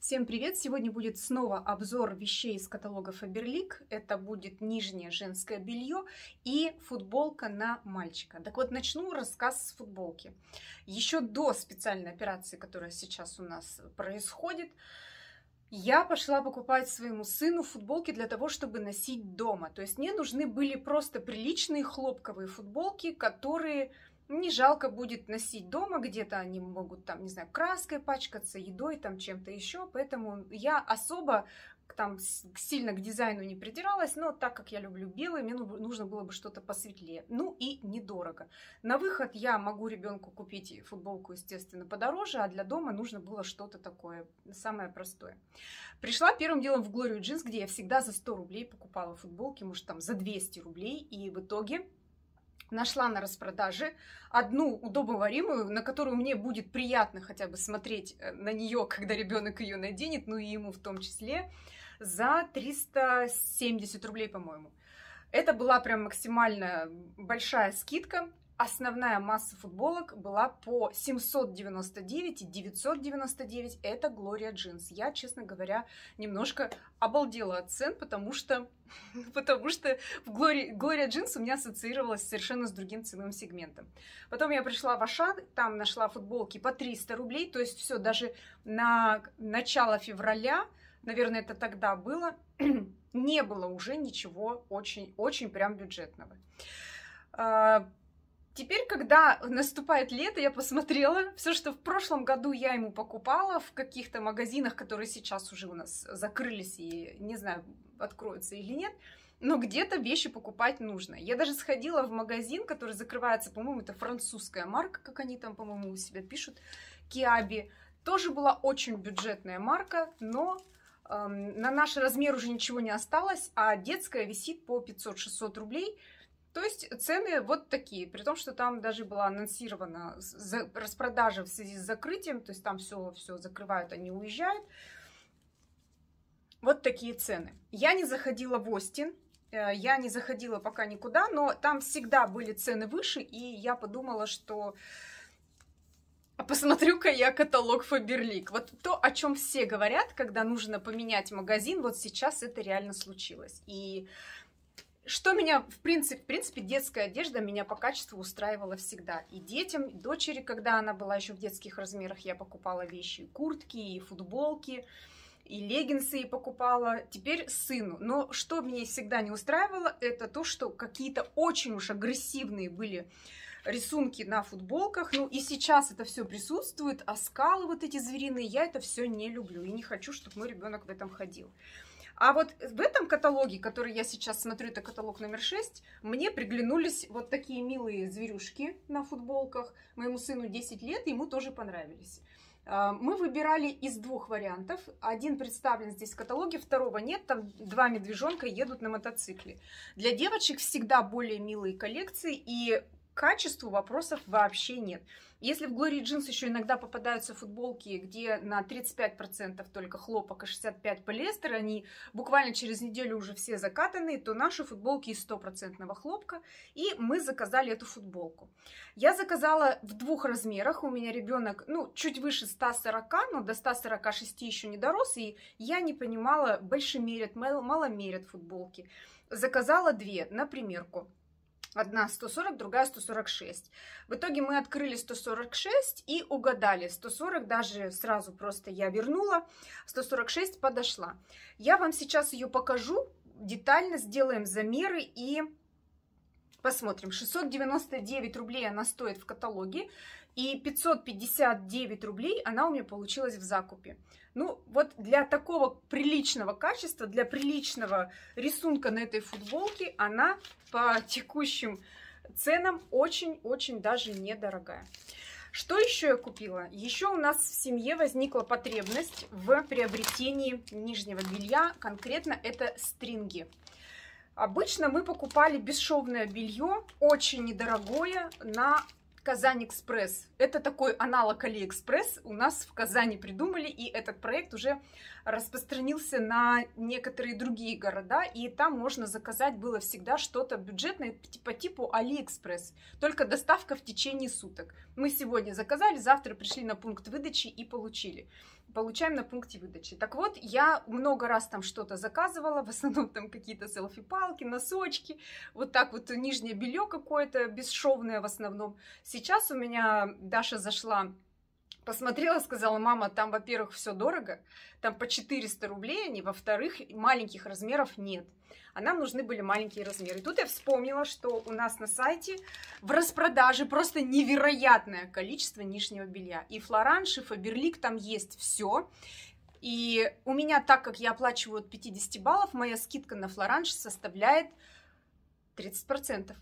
Всем привет! Сегодня будет снова обзор вещей из каталога Faberlic. Это будет нижнее женское белье и футболка на мальчика. Так вот, начну рассказ с футболки. Еще до специальной операции, которая сейчас у нас происходит, я пошла покупать своему сыну футболки для того, чтобы носить дома. То есть мне нужны были просто приличные хлопковые футболки, которые не жалко будет носить дома где-то, они могут там, не знаю, краской пачкаться, едой, там чем-то еще, поэтому я особо там сильно к дизайну не придиралась, но так как я люблю белый, мне нужно было бы что-то посветлее. Ну и недорого. На выход я могу ребенку купить футболку, естественно, подороже, а для дома нужно было что-то такое, самое простое. Пришла первым делом в Глорию Джинс, где я всегда за 100 рублей покупала футболки, может там за 200 рублей, и в итоге нашла на распродаже одну удобоваримую, на которую мне будет приятно хотя бы смотреть э, на нее, когда ребенок ее наденет, ну и ему в том числе, за 370 рублей, по-моему. Это была прям максимально большая скидка основная масса футболок была по 799 и 999. Это Gloria Jeans. Я, честно говоря, немножко обалдела от цен, потому что, потому что в Gloria Gloria Jeans у меня ассоциировалась совершенно с другим ценовым сегментом. Потом я пришла в Ашан, там нашла футболки по 300 рублей. То есть все, даже на начало февраля, наверное, это тогда было, не было уже ничего очень-очень прям бюджетного а, Теперь, когда наступает лето, я посмотрела все, что в прошлом году я ему покупала в каких-то магазинах, которые сейчас уже у нас закрылись и не знаю, откроются или нет. Но где-то вещи покупать нужно. Я даже сходила в магазин, который закрывается, по-моему, это французская марка, как они там, по-моему, у себя пишут, Киаби. Тоже была очень бюджетная марка, но эм, на наш размер уже ничего не осталось, а детская висит по 500-600 рублей – то есть цены вот такие, при том, что там даже была анонсирована распродажа в связи с закрытием, то есть там все, все закрывают, они уезжают. Вот такие цены. Я не заходила в Остин, э, я не заходила пока никуда, но там всегда были цены выше, и я подумала, что «А посмотрю-ка я каталог Фаберлик. Вот то, о чем все говорят, когда нужно поменять магазин, вот сейчас это реально случилось. И что меня, в принципе, в принципе, детская одежда меня по качеству устраивала всегда. И детям, и дочери, когда она была еще в детских размерах, я покупала вещи, и куртки, и футболки, и леггинсы и покупала. Теперь сыну. Но что меня всегда не устраивало, это то, что какие-то очень уж агрессивные были рисунки на футболках. Ну и сейчас это все присутствует, а скалы вот эти звериные, я это все не люблю и не хочу, чтобы мой ребенок в этом ходил. А вот в этом каталоге, который я сейчас смотрю, это каталог номер 6, мне приглянулись вот такие милые зверюшки на футболках. Моему сыну 10 лет, ему тоже понравились. А, мы выбирали из двух вариантов. Один представлен здесь в каталоге, второго нет. Там два медвежонка едут на мотоцикле. Для девочек всегда более милые коллекции и качеству вопросов вообще нет. Если в Glory Jeans еще иногда попадаются футболки, где на 35% только хлопок и 65% полиэстер, они буквально через неделю уже все закатаны, то наши футболки из 100% хлопка, и мы заказали эту футболку. Я заказала в двух размерах, у меня ребенок, ну, чуть выше 140, но до 146 еще не дорос, и я не понимала, больше мерят, мало мерят футболки. Заказала две на примерку. Одна 140, другая 146. В итоге мы открыли 146 и угадали. 140 даже сразу просто я вернула, 146 подошла. Я вам сейчас ее покажу, детально сделаем замеры и Посмотрим. 699 рублей она стоит в каталоге. И 559 рублей она у меня получилась в закупе. Ну, вот для такого приличного качества, для приличного рисунка на этой футболке она по текущим ценам очень-очень даже недорогая. Что еще я купила? Еще у нас в семье возникла потребность в приобретении нижнего белья. Конкретно это стринги. Обычно мы покупали бесшовное белье, очень недорогое, на Казань Экспресс. Это такой аналог Алиэкспресс. У нас в Казани придумали, и этот проект уже распространился на некоторые другие города. И там можно заказать было всегда что-то бюджетное по типу Алиэкспресс. Только доставка в течение суток. Мы сегодня заказали, завтра пришли на пункт выдачи и получили получаем на пункте выдачи. Так вот, я много раз там что-то заказывала, в основном там какие-то селфи-палки, носочки, вот так вот нижнее белье какое-то бесшовное в основном. Сейчас у меня Даша зашла Посмотрела, сказала, мама, там, во-первых, все дорого, там по 400 рублей они, а во-вторых, маленьких размеров нет. А нам нужны были маленькие размеры. И тут я вспомнила, что у нас на сайте в распродаже просто невероятное количество нижнего белья. И Флоранж, и Фаберлик, там есть все. И у меня, так как я оплачиваю от 50 баллов, моя скидка на Флоранж составляет 30%.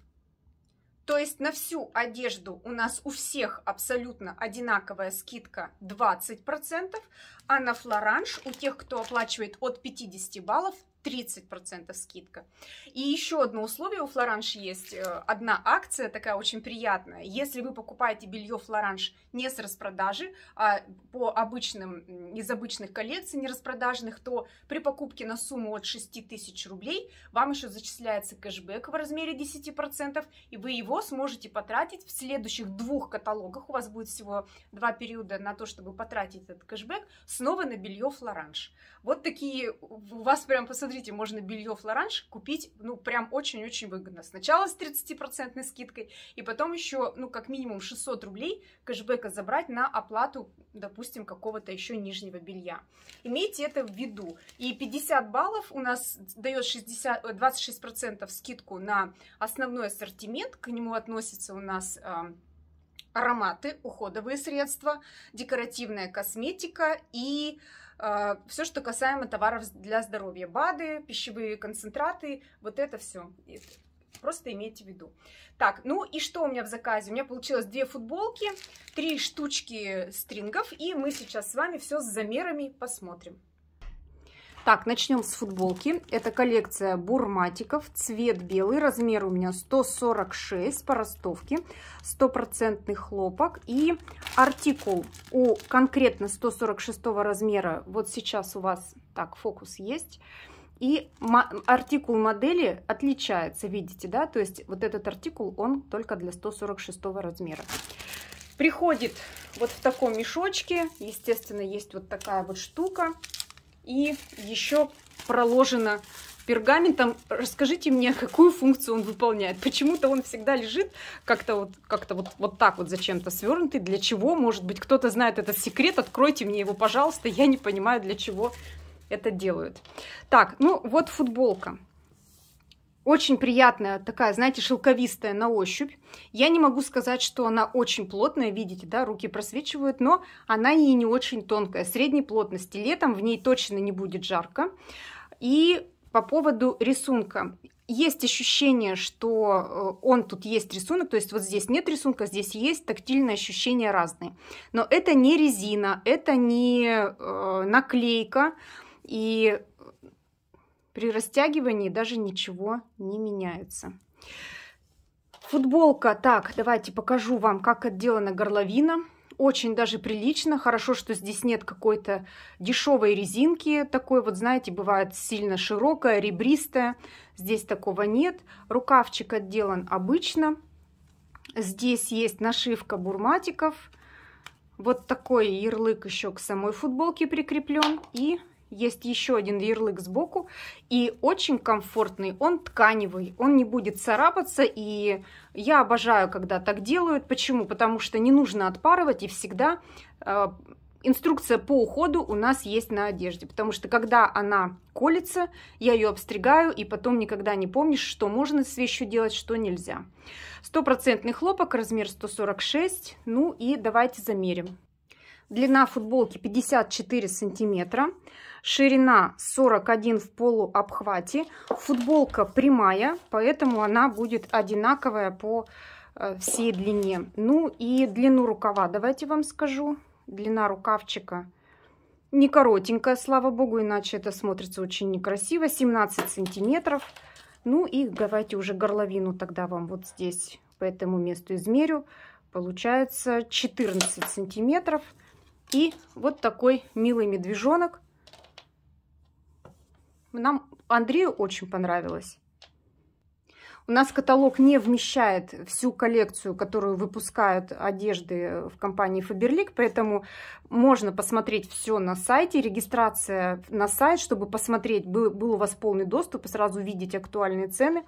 То есть на всю одежду у нас у всех абсолютно одинаковая скидка 20%, а на флоранж у тех, кто оплачивает от 50 баллов, 30% скидка. И еще одно условие у Флоранж есть. Э, одна акция такая очень приятная. Если вы покупаете белье Флоранж не с распродажи, а по обычным, из обычных коллекций, не распродажных, то при покупке на сумму от 6 тысяч рублей вам еще зачисляется кэшбэк в размере 10%, и вы его сможете потратить в следующих двух каталогах. У вас будет всего два периода на то, чтобы потратить этот кэшбэк снова на белье Флоранж. Вот такие у вас прям, посмотрите, смотрите, можно белье флоранж купить, ну, прям очень-очень выгодно. Сначала с 30% скидкой, и потом еще, ну, как минимум 600 рублей кэшбэка забрать на оплату, допустим, какого-то еще нижнего белья. Имейте это в виду. И 50 баллов у нас дает 60, 26% э, скидку на основной ассортимент, к нему относится у нас э, ароматы, уходовые средства, декоративная косметика и а, все, что касаемо товаров для здоровья. БАДы, пищевые концентраты, вот это все. Просто имейте в виду. Так, ну и что у меня в заказе? У меня получилось две футболки, три штучки стрингов, и мы сейчас с вами все с замерами посмотрим. Так, начнем с футболки. Это коллекция бурматиков, цвет белый, размер у меня 146 по ростовке, стопроцентный хлопок и артикул у конкретно 146 размера. Вот сейчас у вас, так, фокус есть. И артикул модели отличается, видите, да? То есть вот этот артикул, он только для 146 размера. Приходит вот в таком мешочке. Естественно, есть вот такая вот штука и еще проложено пергаментом. Расскажите мне, какую функцию он выполняет. Почему-то он всегда лежит как-то вот, как-то вот, вот так вот зачем-то свернутый. Для чего? Может быть, кто-то знает этот секрет. Откройте мне его, пожалуйста. Я не понимаю, для чего это делают. Так, ну вот футболка. Очень приятная такая, знаете, шелковистая на ощупь. Я не могу сказать, что она очень плотная, видите, да, руки просвечивают, но она и не очень тонкая, средней плотности. Летом в ней точно не будет жарко. И по поводу рисунка. Есть ощущение, что э, он тут есть рисунок, то есть вот здесь нет рисунка, здесь есть тактильные ощущения разные. Но это не резина, это не э, наклейка, и при растягивании даже ничего не меняется. Футболка. Так, давайте покажу вам, как отделана горловина. Очень даже прилично. Хорошо, что здесь нет какой-то дешевой резинки. Такой вот, знаете, бывает сильно широкая, ребристая. Здесь такого нет. Рукавчик отделан обычно. Здесь есть нашивка бурматиков. Вот такой ярлык еще к самой футболке прикреплен. И есть еще один ярлык сбоку, и очень комфортный, он тканевый, он не будет царапаться, и я обожаю, когда так делают. Почему? Потому что не нужно отпарывать, и всегда э, инструкция по уходу у нас есть на одежде, потому что когда она колется, я ее обстригаю, и потом никогда не помнишь, что можно с вещью делать, что нельзя. Стопроцентный хлопок, размер 146, ну и давайте замерим. Длина футболки 54 сантиметра ширина 41 в полуобхвате, футболка прямая, поэтому она будет одинаковая по э, всей длине. Ну и длину рукава давайте вам скажу. Длина рукавчика не коротенькая, слава богу, иначе это смотрится очень некрасиво, 17 сантиметров. Ну и давайте уже горловину тогда вам вот здесь по этому месту измерю. Получается 14 сантиметров. И вот такой милый медвежонок нам Андрею очень понравилось. У нас каталог не вмещает всю коллекцию, которую выпускают одежды в компании Faberlic, поэтому можно посмотреть все на сайте, регистрация на сайт, чтобы посмотреть, был, был у вас полный доступ и сразу видеть актуальные цены.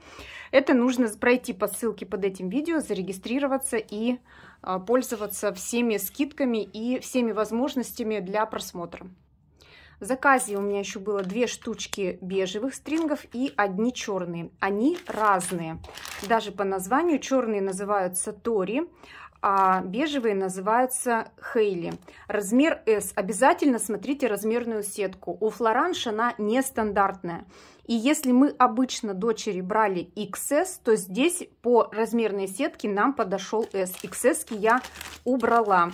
Это нужно пройти по ссылке под этим видео, зарегистрироваться и а, пользоваться всеми скидками и всеми возможностями для просмотра. В заказе у меня еще было две штучки бежевых стрингов и одни черные. Они разные. Даже по названию черные называются Тори, а бежевые называются Хейли. Размер S. Обязательно смотрите размерную сетку. У Флоранж она нестандартная. И если мы обычно дочери брали XS, то здесь по размерной сетке нам подошел S. XS я убрала.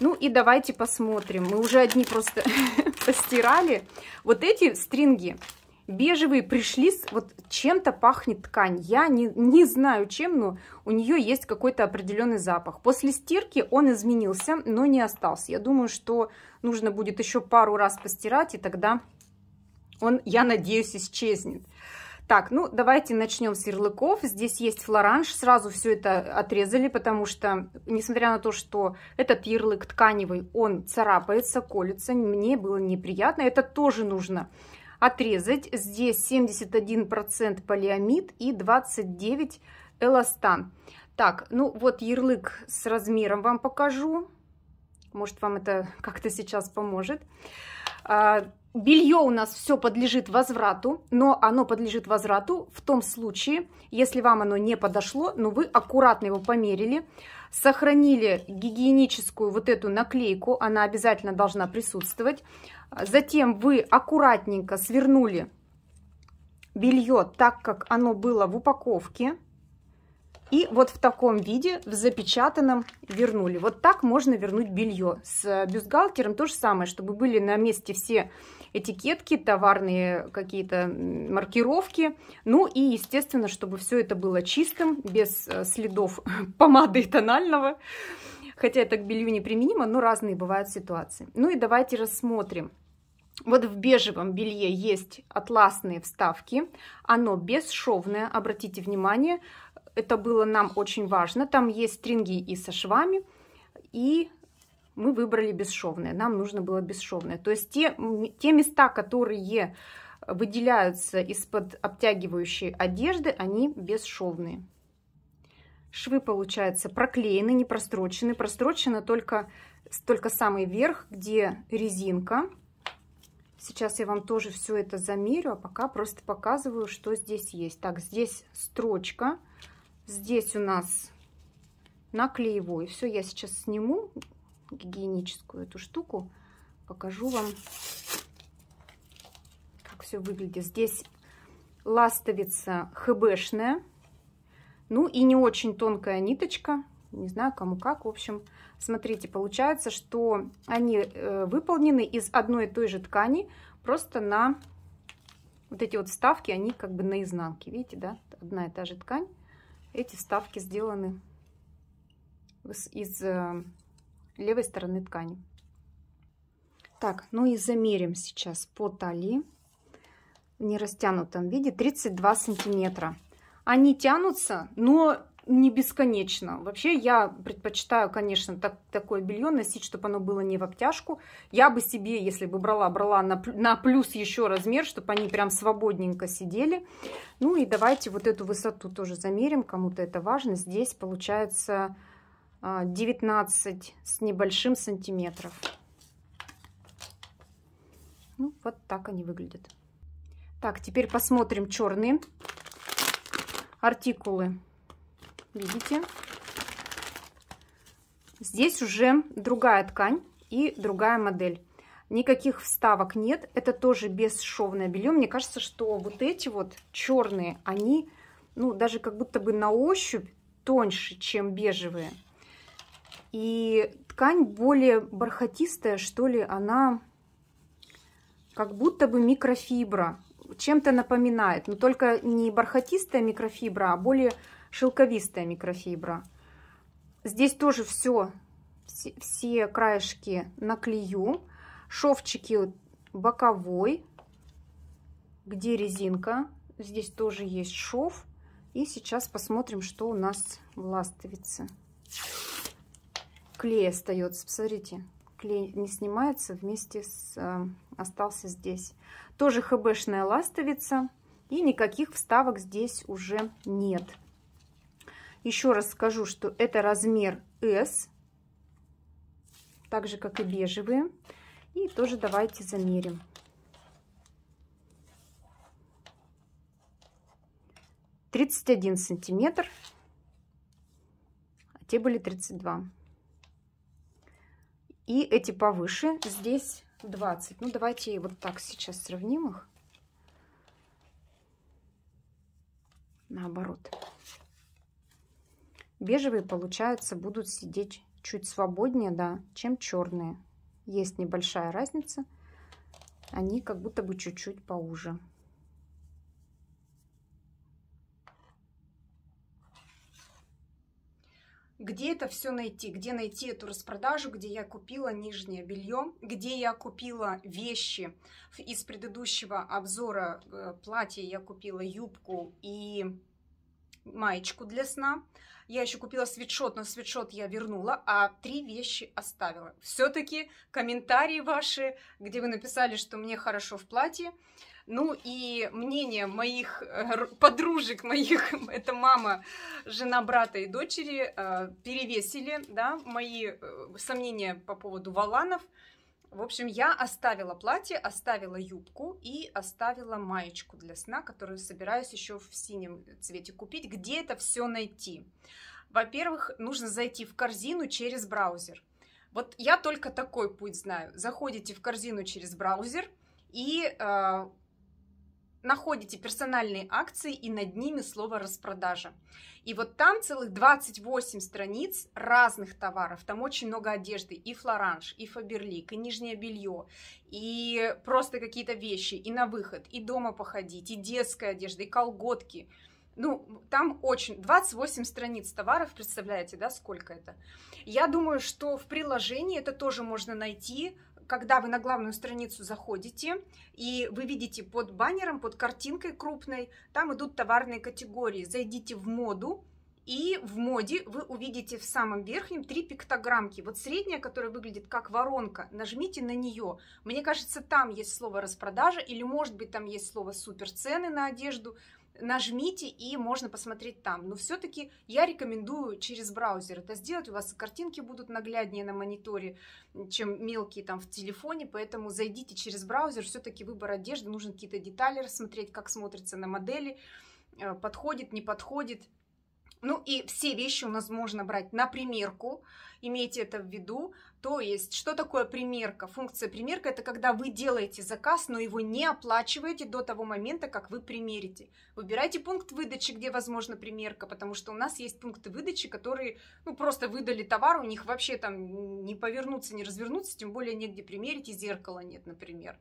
Ну и давайте посмотрим. Мы уже одни просто постирали. Вот эти стринги бежевые пришли, с, вот чем-то пахнет ткань. Я не, не знаю чем, но у нее есть какой-то определенный запах. После стирки он изменился, но не остался. Я думаю, что нужно будет еще пару раз постирать, и тогда он, я надеюсь, исчезнет. Так, ну давайте начнем с ярлыков. Здесь есть флоранж. Сразу все это отрезали, потому что, несмотря на то, что этот ярлык тканевый, он царапается, колется, мне было неприятно. Это тоже нужно отрезать. Здесь 71% полиамид и 29% эластан. Так, ну вот ярлык с размером вам покажу. Может, вам это как-то сейчас поможет. А, Белье у нас все подлежит возврату, но оно подлежит возврату в том случае, если вам оно не подошло, но вы аккуратно его померили, сохранили гигиеническую вот эту наклейку, она обязательно должна присутствовать. Затем вы аккуратненько свернули белье так, как оно было в упаковке. И вот в таком виде, в запечатанном, вернули. Вот так можно вернуть белье. С э, бюстгальтером то же самое, чтобы были на месте все этикетки, товарные какие-то маркировки. Ну и, естественно, чтобы все это было чистым, без э, следов помады и тонального. Хотя это к белью не применимо, но разные бывают ситуации. Ну и давайте рассмотрим. Вот в бежевом белье есть атласные вставки, оно бесшовное, обратите внимание, это было нам очень важно. Там есть стринги и со швами, и мы выбрали бесшовные. Нам нужно было бесшовные. То есть те, те места, которые выделяются из-под обтягивающей одежды, они бесшовные. Швы, получается, проклеены, не прострочены. Прострочено только, только самый верх, где резинка. Сейчас я вам тоже все это замерю, а пока просто показываю, что здесь есть. Так, здесь строчка. Здесь у нас на клеевой. Все, я сейчас сниму гигиеническую эту штуку. Покажу вам, как все выглядит. Здесь ластовица хбшная. Ну и не очень тонкая ниточка. Не знаю, кому как. В общем, смотрите, получается, что они э, выполнены из одной и той же ткани. Просто на вот эти вот вставки, они как бы на изнанке. Видите, да? Одна и та же ткань. Эти вставки сделаны из э, левой стороны ткани. Так, ну и замерим сейчас по талии в нерастянутом виде 32 сантиметра. Они тянутся, но не бесконечно. Вообще я предпочитаю, конечно, так, такое белье носить, чтобы оно было не в обтяжку. Я бы себе, если бы брала, брала на, на плюс еще размер, чтобы они прям свободненько сидели. Ну и давайте вот эту высоту тоже замерим, кому-то это важно. Здесь получается 19 а, с небольшим сантиметров. Ну вот так они выглядят. Так, теперь посмотрим черные артикулы видите, здесь уже другая ткань и другая модель. Никаких вставок нет, это тоже бесшовное белье. Мне кажется, что вот эти вот черные, они, ну, даже как будто бы на ощупь тоньше, чем бежевые. И ткань более бархатистая, что ли, она как будто бы микрофибра. Чем-то напоминает, но только не бархатистая микрофибра, а более шелковистая микрофибра. Здесь тоже все, все, все краешки наклею, Шовчики боковой, где резинка. Здесь тоже есть шов. И сейчас посмотрим, что у нас в ластовице. Клей остается, посмотрите. Клей не снимается, вместе с... Э, остался здесь. Тоже хбшная ластовица. И никаких вставок здесь уже нет. Еще раз скажу, что это размер S, так же, как и бежевые. И тоже давайте замерим. Тридцать один сантиметр, а те были тридцать два. И эти повыше, здесь 20. Ну, давайте вот так сейчас сравним их. Наоборот. Бежевые, получается, будут сидеть чуть свободнее, да, чем черные. Есть небольшая разница. Они как будто бы чуть-чуть поуже. где это все найти, где найти эту распродажу, где я купила нижнее белье, где я купила вещи. Из предыдущего обзора э, платья я купила юбку и маечку для сна. Я еще купила свитшот, но свитшот я вернула, а три вещи оставила. Все-таки комментарии ваши, где вы написали, что мне хорошо в платье. Ну и мнение моих э, подружек, моих, это мама, жена брата и дочери, э, перевесили да, мои э, сомнения по поводу валанов. В общем, я оставила платье, оставила юбку и оставила маечку для сна, которую собираюсь еще в синем цвете купить. Где это все найти? Во-первых, нужно зайти в корзину через браузер. Вот я только такой путь знаю. Заходите в корзину через браузер и э, находите персональные акции и над ними слово «распродажа». И вот там целых 28 страниц разных товаров. Там очень много одежды. И флоранж, и фаберлик, и нижнее белье, и просто какие-то вещи, и на выход, и дома походить, и детская одежда, и колготки. Ну, там очень... 28 страниц товаров, представляете, да, сколько это? Я думаю, что в приложении это тоже можно найти, когда вы на главную страницу заходите, и вы видите под баннером, под картинкой крупной, там идут товарные категории. Зайдите в моду, и в моде вы увидите в самом верхнем три пиктограммки. Вот средняя, которая выглядит как воронка, нажмите на нее. Мне кажется, там есть слово распродажа, или может быть там есть слово суперцены на одежду – нажмите и можно посмотреть там. Но все-таки я рекомендую через браузер это сделать. У вас картинки будут нагляднее на мониторе, чем мелкие там в телефоне, поэтому зайдите через браузер. Все-таки выбор одежды, нужно какие-то детали рассмотреть, как смотрится на модели, э, подходит, не подходит. Ну и все вещи у нас можно брать на примерку, имейте это в виду. То есть, что такое примерка? Функция примерка – это когда вы делаете заказ, но его не оплачиваете до того момента, как вы примерите. Выбирайте пункт выдачи, где возможна примерка, потому что у нас есть пункты выдачи, которые ну, просто выдали товар, у них вообще там не повернуться, не развернуться, тем более негде примерить, и зеркала нет, например. Например.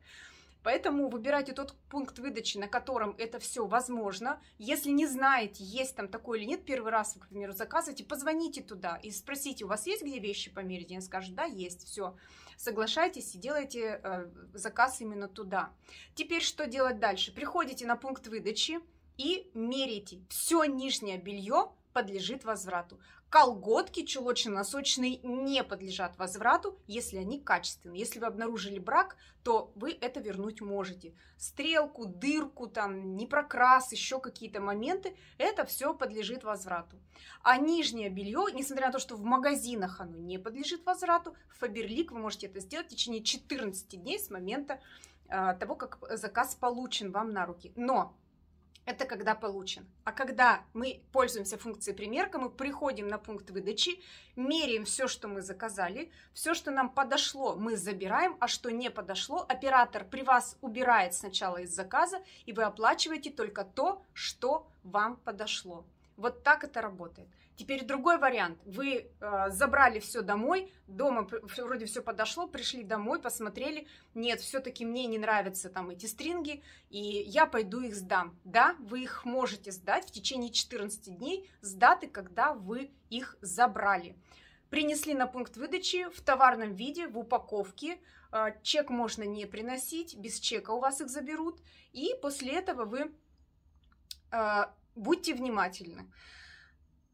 Поэтому выбирайте тот пункт выдачи, на котором это все возможно. Если не знаете, есть там такое или нет, первый раз, к примеру, заказываете, позвоните туда и спросите, у вас есть где вещи померить? Они скажут, да, есть, все. Соглашайтесь и делайте э, заказ именно туда. Теперь что делать дальше? Приходите на пункт выдачи и мерите все нижнее белье, подлежит возврату. Колготки чулочно-носочные не подлежат возврату, если они качественные. Если вы обнаружили брак, то вы это вернуть можете. Стрелку, дырку, там, непрокрас, еще какие-то моменты, это все подлежит возврату. А нижнее белье, несмотря на то, что в магазинах оно не подлежит возврату, в Фаберлик вы можете это сделать в течение 14 дней с момента а, того, как заказ получен вам на руки. Но это когда получен. А когда мы пользуемся функцией примерка, мы приходим на пункт выдачи, меряем все, что мы заказали, все, что нам подошло, мы забираем, а что не подошло, оператор при вас убирает сначала из заказа, и вы оплачиваете только то, что вам подошло. Вот так это работает. Теперь другой вариант. Вы э, забрали все домой, дома вроде все подошло, пришли домой, посмотрели. Нет, все-таки мне не нравятся там эти стринги, и я пойду их сдам. Да, вы их можете сдать в течение 14 дней с даты, когда вы их забрали. Принесли на пункт выдачи в товарном виде, в упаковке. Э, чек можно не приносить, без чека у вас их заберут. И после этого вы э, будьте внимательны.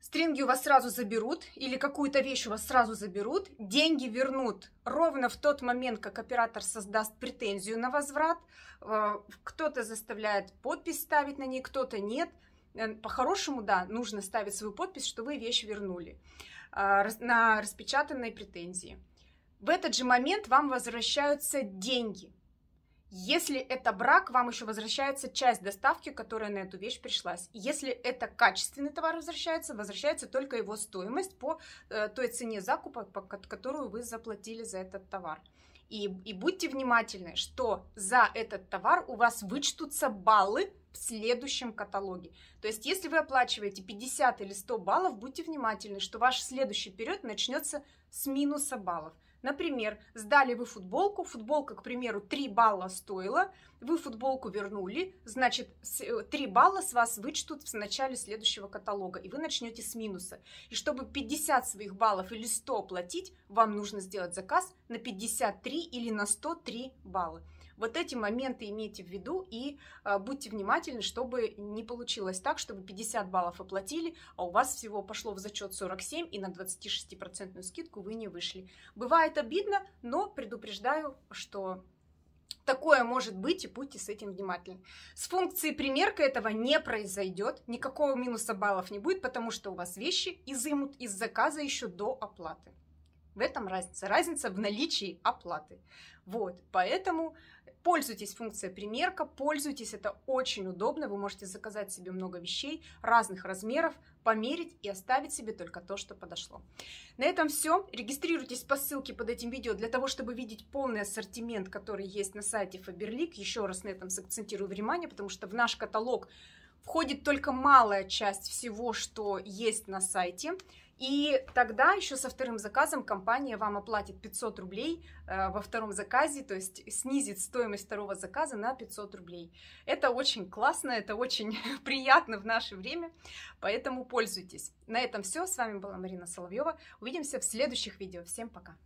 Стринги у вас сразу заберут или какую-то вещь у вас сразу заберут, деньги вернут ровно в тот момент, как оператор создаст претензию на возврат. Э, кто-то заставляет подпись ставить на ней, кто-то нет. Э, по-хорошему, да, нужно ставить свою подпись, что вы вещь вернули э, на распечатанной претензии. В этот же момент вам возвращаются деньги. Если это брак, вам еще возвращается часть доставки, которая на эту вещь пришлась. Если это качественный товар возвращается, возвращается только его стоимость по э, той цене закупа, по, которую вы заплатили за этот товар. И, и будьте внимательны, что за этот товар у вас вычтутся баллы в следующем каталоге. То есть, если вы оплачиваете 50 или 100 баллов, будьте внимательны, что ваш следующий период начнется с минуса баллов. Например, сдали вы футболку, футболка, к примеру, 3 балла стоила, вы футболку вернули, значит, 3 э, балла с вас вычтут в начале следующего каталога, и вы начнете с минуса. И чтобы 50 своих баллов или 100 платить, вам нужно сделать заказ на 53 или на 103 балла. Вот эти моменты имейте в виду и э, будьте внимательны, чтобы не получилось так, чтобы 50 баллов оплатили, а у вас всего пошло в зачет 47 и на 26% процентную скидку вы не вышли. Бывает обидно, но предупреждаю, что Такое может быть, и будьте с этим внимательны. С функцией примерка этого не произойдет, никакого минуса баллов не будет, потому что у вас вещи изымут из заказа еще до оплаты. В этом разница. Разница в наличии оплаты. Вот, поэтому Пользуйтесь функцией примерка, пользуйтесь, это очень удобно. Вы можете заказать себе много вещей разных размеров, померить и оставить себе только то, что подошло. На этом все. Регистрируйтесь по ссылке под этим видео для того, чтобы видеть полный ассортимент, который есть на сайте Faberlic. Еще раз на этом сакцентирую внимание, потому что в наш каталог входит только малая часть всего, что есть на сайте. И тогда еще со вторым заказом компания вам оплатит 500 рублей э, во втором заказе, то есть снизит стоимость второго заказа на 500 рублей. Это очень классно, это очень приятно в наше время, поэтому пользуйтесь. На этом все. С вами была Марина Соловьева. Увидимся в следующих видео. Всем пока!